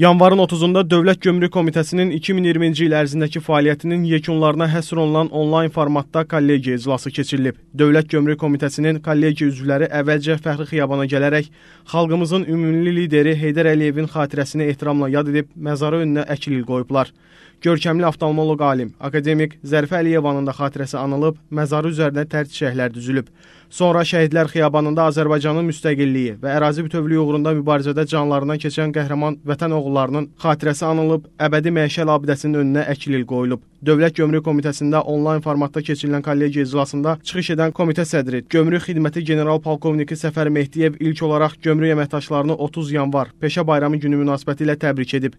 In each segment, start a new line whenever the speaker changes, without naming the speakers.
Yanvarın 30-da Dövlət Gömrük Komitəsinin 2020-ci il ərzindəki fəaliyyətinin yekunlarına həsr olunan onlayn formatda kollegiya iclası keçirilib. Dövlət Gömrük Komitəsinin kollegiya üzvləri əvvəlcə Fəxri Xiyabana gələrək xalqımızın ümumili lideri Heydər Əliyevin xatirəsini ehtiramla yad edib məzarı önünə əkilil qoyublar. Görkəmli oftalmoloq alim, akademik Zərfə Əliyevanın da xatirəsi anılıb, məzarı üzərinə tərtib şəhlər düzülüb. Sonra Şəhidlər Xiyabanında Azərbaycanın müstəqilliyi və ərazi bütövlüyü uğrunda mübarizədə canlarından keçən qəhrəman vətən oğullarının xatirəsi anılıb, əbədi məşəl abidəsinin önünə əklil qoyulub. Dövlət Gömrük Komitəsində onlayn formatda keçirilən kollegiya iclasında çıxış edən komitə sədri Gömrük Xidməti general polkovniki Səfər Mehdiyev ilk olaraq gömrük əməkdaşlarını 30 yanvar Peşə Bayramı günü münasibətilə təbrik edib.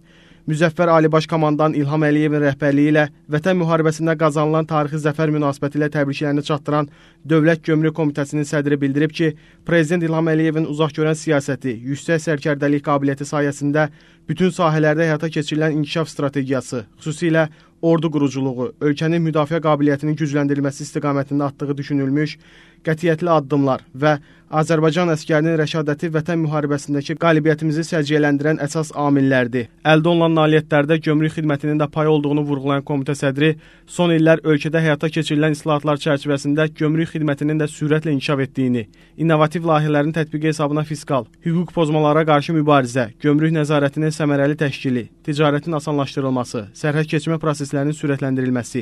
Müzəffər Ali Baş Komandan İlham Əliyevin rəhbərliyi ilə Vətən müharibəsində qazanılan tarixi zəfər münasibətilə təbriklərini çatdıran Dövlət Gömrük Komitəsinin sədri bildirib ki, Prezident İlham Əliyevin uzaqgörən siyasəti, yüksək sərkərdəlik qabiliyyəti sayəsində bütün sahələrdə həyata keçirilən inkişaf strategiyası, xüsusilə ordu quruculuğu, ölkənin müdafiə qabiliyyətinin gücləndirilməsi istiqamətində atdığı düşünülmüş qətiyyətli addımlar və Azərbaycan əskərinin rəşadəti vətən müharibəsindəki qalibiyyətimizi səciyyələndirən əsas amillərdir. Əldə olunan nailiyyətlərdə gömrük xidmətinin də payı olduğunu vurğulayan komitə sədri son illər ölkədə həyata keçirilən islahatlar çərçivəsində gömrük xidmətinin də sürətlə inkişaf etdiyini, innovativ layihələrin tətbiqi hesabına fiskal, hüquq pozmalara qarşı mübarizə, gömrük nəzarətinin səmərəli təşkili, ticarətin asanlaşdırılması, sərhəd keçmə prosesi proseslərinin sürətləndirilməsi,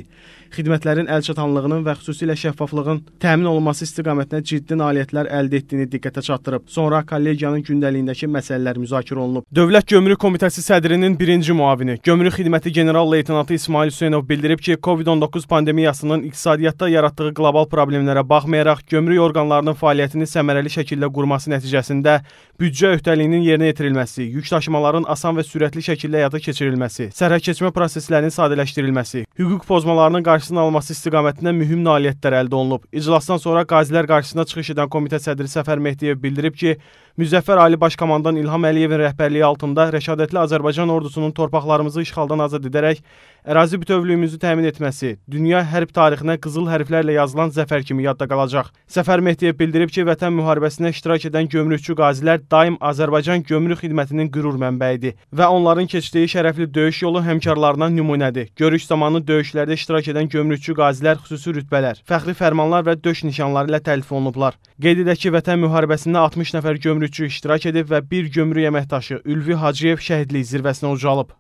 xidmətlərin əlçatanlığının və xüsusilə şəffaflığın təmin olunması istiqamətində ciddi nailiyyətlər əldə etdiyini diqqətə çatdırıb. Sonra kollegiyanın gündəliyindəki məsələlər müzakirə olunub. Dövlət Gömrük Komitəsi sədrinin birinci müavini, Gömrük Xidməti general leytenantı İsmail Hüseynov bildirib ki, COVID-19 pandemiyasının iqtisadiyyatda yaratdığı qlobal problemlərə baxmayaraq gömrük orqanlarının fəaliyyətini səmərəli şəkildə qurması nəticəsində büdcə öhdəliyinin yerinə yetirilməsi, yük daşımaların asan və sürətli şəkildə həyata keçirilməsi, sərhəd keçmə proseslərinin sadələşdirilməsi dəyişdirilməsi, hüquq pozmalarının qarşısının alınması istiqamətində mühüm nailiyyətlər əldə olunub. İclasdan sonra qazilər qarşısına çıxış edən komitə sədri Səfər Mehdiyev bildirib ki, Müzəffər Ali Başkomandan İlham Əliyevin rəhbərliyi altında rəşadətli Azərbaycan ordusunun torpaqlarımızı işğaldan azad edərək ərazi bütövlüyümüzü təmin etməsi dünya hərb tarixinə qızıl hərflərlə yazılan zəfər kimi yadda qalacaq. Səfər Mehdiyev bildirib ki, vətən müharibəsinə iştirak edən gömrükçü qazilər daim Azərbaycan gömrük xidmətinin qürur mənbəyidir və onların keçdiyi şərəfli döyüş yolu həmkarlarına nümunədir. Gör Görüş zamanı döyüşlərdə iştirak edən gömrükçü qazilər xüsusi rütbələr, fəxri fərmanlar və döş nişanları ilə təltif olunublar. Qeyd edək ki, Vətən müharibəsində 60 nəfər gömrükçü iştirak edib və bir gömrük əməkdaşı Ülvi Hacıyev şəhidlik zirvəsinə ucalıb.